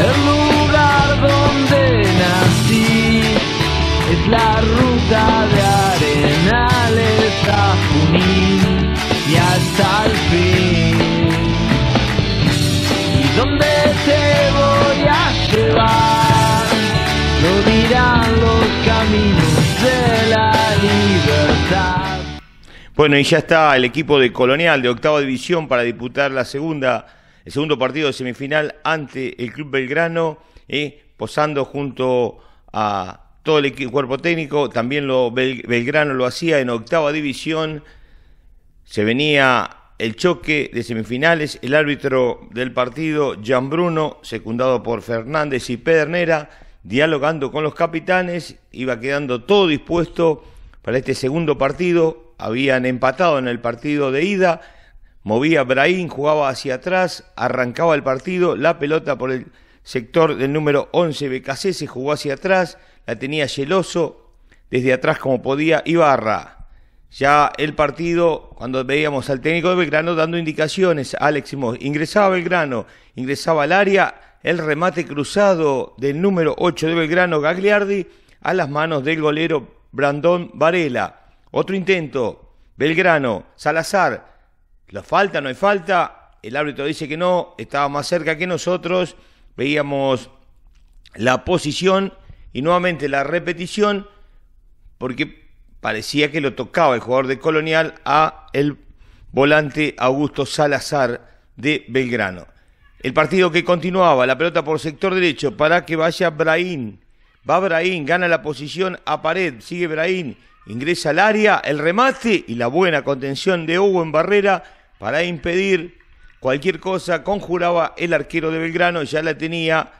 El lugar donde nací es la ruta de Arenales a y hasta el fin. ¿Y donde te voy a llevar? Lo dirán los caminos de la libertad. Bueno, y ya está el equipo de Colonial de octava división para disputar la segunda el segundo partido de semifinal ante el Club Belgrano, eh, posando junto a todo el cuerpo técnico, también lo, Belgrano lo hacía en octava división, se venía el choque de semifinales, el árbitro del partido, Gian Bruno, secundado por Fernández y Pedernera, dialogando con los capitanes, iba quedando todo dispuesto para este segundo partido, habían empatado en el partido de ida, Movía Brahim, jugaba hacia atrás, arrancaba el partido, la pelota por el sector del número 11 BKC se jugó hacia atrás, la tenía Yeloso, desde atrás como podía Ibarra. Ya el partido, cuando veíamos al técnico de Belgrano dando indicaciones, Alex Simón, ingresaba Belgrano, ingresaba al área, el remate cruzado del número 8 de Belgrano, Gagliardi, a las manos del golero Brandón Varela. Otro intento, Belgrano, Salazar, la falta, no hay falta. El árbitro dice que no, estaba más cerca que nosotros. Veíamos la posición y nuevamente la repetición porque parecía que lo tocaba el jugador de Colonial a el volante Augusto Salazar de Belgrano. El partido que continuaba, la pelota por sector derecho para que vaya Braín Va Braín gana la posición a pared, sigue Braín ingresa al área, el remate y la buena contención de Hugo en barrera para impedir cualquier cosa, conjuraba el arquero de Belgrano, ya la tenía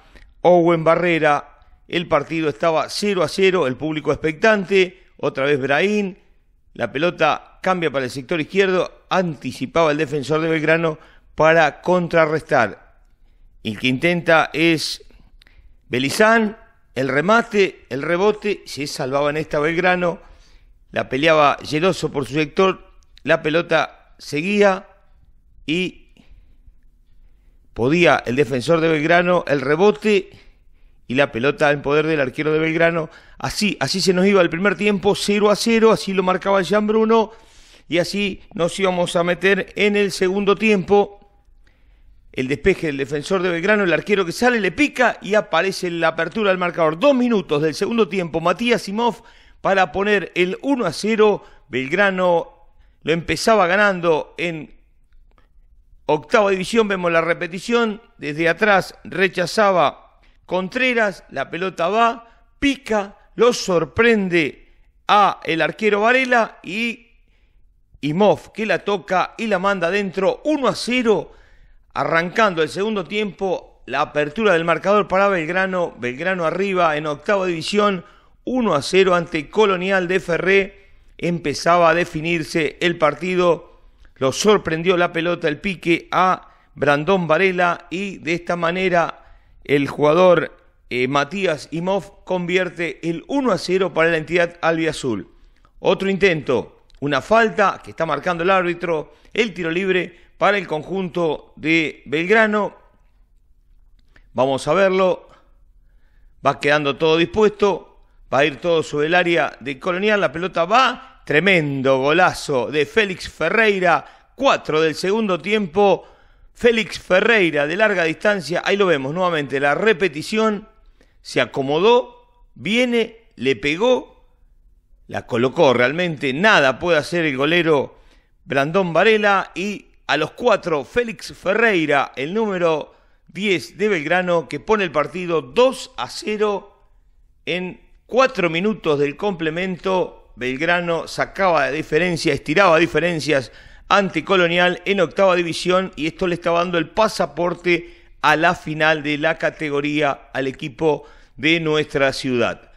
Owen Barrera, el partido estaba 0 a 0, el público expectante, otra vez Braín, la pelota cambia para el sector izquierdo, anticipaba el defensor de Belgrano para contrarrestar. El que intenta es Belizán, el remate, el rebote, se salvaba en esta Belgrano, la peleaba Lleroso por su sector, la pelota seguía, y podía el defensor de Belgrano el rebote y la pelota en poder del arquero de Belgrano. Así, así se nos iba el primer tiempo 0 a 0, así lo marcaba Jean Bruno y así nos íbamos a meter en el segundo tiempo. El despeje del defensor de Belgrano, el arquero que sale, le pica y aparece la apertura del marcador. Dos minutos del segundo tiempo, Matías Simov para poner el 1 a 0. Belgrano lo empezaba ganando en Octava división, vemos la repetición. Desde atrás rechazaba Contreras, la pelota va, pica, lo sorprende a el arquero Varela y Imov que la toca y la manda adentro 1 a 0, arrancando el segundo tiempo. La apertura del marcador para Belgrano, Belgrano arriba en octava división, 1 a 0 ante Colonial de Ferré. Empezaba a definirse el partido lo sorprendió la pelota, el pique a Brandón Varela y de esta manera el jugador eh, Matías Imov convierte el 1 a 0 para la entidad albiazul. Otro intento, una falta que está marcando el árbitro, el tiro libre para el conjunto de Belgrano. Vamos a verlo. Va quedando todo dispuesto. Va a ir todo sobre el área de Colonial. La pelota va Tremendo golazo de Félix Ferreira. 4 del segundo tiempo. Félix Ferreira de larga distancia. Ahí lo vemos nuevamente. La repetición. Se acomodó. Viene. Le pegó. La colocó realmente. Nada puede hacer el golero Brandón Varela. Y a los cuatro Félix Ferreira. El número 10 de Belgrano. Que pone el partido 2 a 0 en cuatro minutos del complemento Belgrano sacaba diferencias, estiraba diferencias anticolonial en octava división y esto le estaba dando el pasaporte a la final de la categoría al equipo de nuestra ciudad.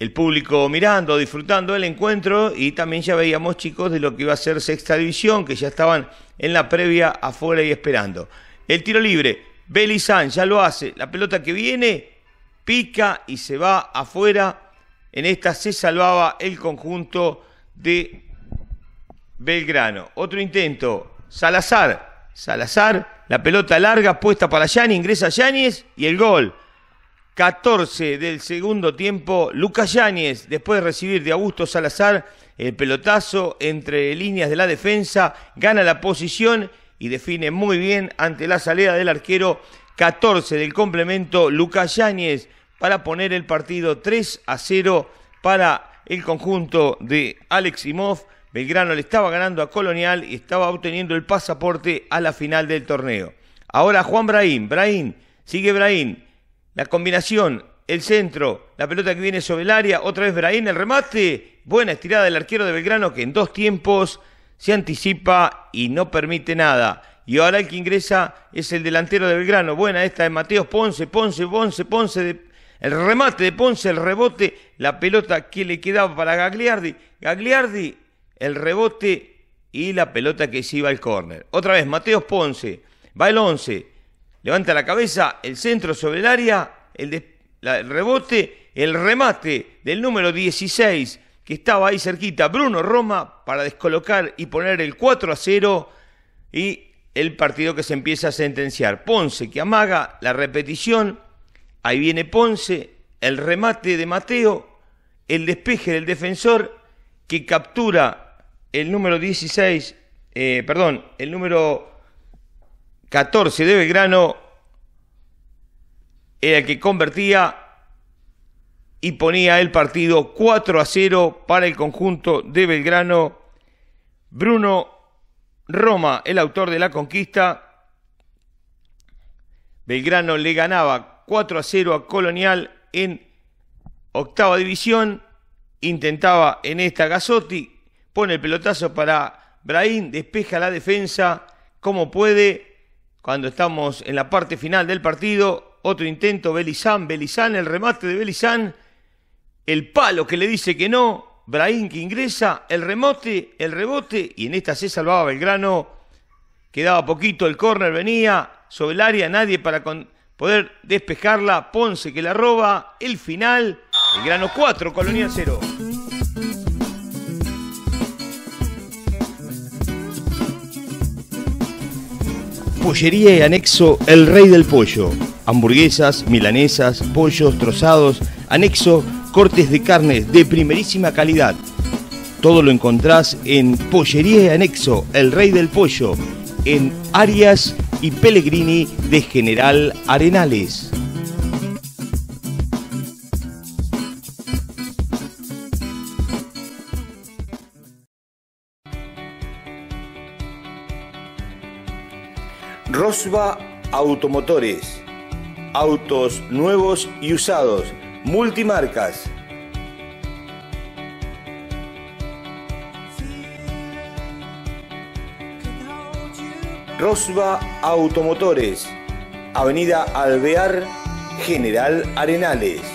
El público mirando, disfrutando el encuentro y también ya veíamos chicos de lo que iba a ser sexta división que ya estaban en la previa afuera y esperando. El tiro libre, Belizán ya lo hace, la pelota que viene pica y se va afuera en esta se salvaba el conjunto de Belgrano. Otro intento, Salazar. Salazar, la pelota larga puesta para yáñez ingresa Yáñez y el gol. 14 del segundo tiempo, Lucas Yáñez, después de recibir de Augusto Salazar el pelotazo entre líneas de la defensa, gana la posición y define muy bien ante la salida del arquero 14 del complemento, Lucas Yáñez para poner el partido 3 a 0 para el conjunto de Alex Imov. Belgrano le estaba ganando a Colonial y estaba obteniendo el pasaporte a la final del torneo. Ahora Juan Braín Braín sigue Braín La combinación, el centro, la pelota que viene sobre el área, otra vez Braín el remate. Buena estirada del arquero de Belgrano que en dos tiempos se anticipa y no permite nada. Y ahora el que ingresa es el delantero de Belgrano. Buena esta de Mateos Ponce, Ponce, Ponce, Ponce de el remate de Ponce, el rebote, la pelota que le quedaba para Gagliardi. Gagliardi, el rebote y la pelota que se iba al córner. Otra vez, Mateos Ponce, va el 11, levanta la cabeza, el centro sobre el área, el, el rebote, el remate del número 16 que estaba ahí cerquita, Bruno Roma, para descolocar y poner el 4 a 0 y el partido que se empieza a sentenciar. Ponce que amaga la repetición Ahí viene Ponce, el remate de Mateo, el despeje del defensor que captura el número 16, eh, perdón, el número 14 de Belgrano, era el que convertía y ponía el partido 4 a 0 para el conjunto de Belgrano. Bruno Roma, el autor de la conquista. Belgrano le ganaba 4 a 0 a Colonial en octava división. Intentaba en esta Gasotti, pone el pelotazo para Brahim, despeja la defensa como puede. Cuando estamos en la parte final del partido, otro intento, Belizán, Belizán, el remate de Belizán, el palo que le dice que no, Braín que ingresa, el remote, el rebote, y en esta se salvaba Belgrano, quedaba poquito, el córner venía sobre el área, nadie para poder despejarla. Ponce que la roba. El final. El grano 4, colonia 0. Pollería y anexo El Rey del Pollo. Hamburguesas, milanesas, pollos trozados, anexo cortes de carnes de primerísima calidad. Todo lo encontrás en Pollería y anexo El Rey del Pollo en Arias y Pellegrini de General Arenales. Rosba Automotores. Autos nuevos y usados, multimarcas Rosba Automotores, Avenida Alvear, General Arenales.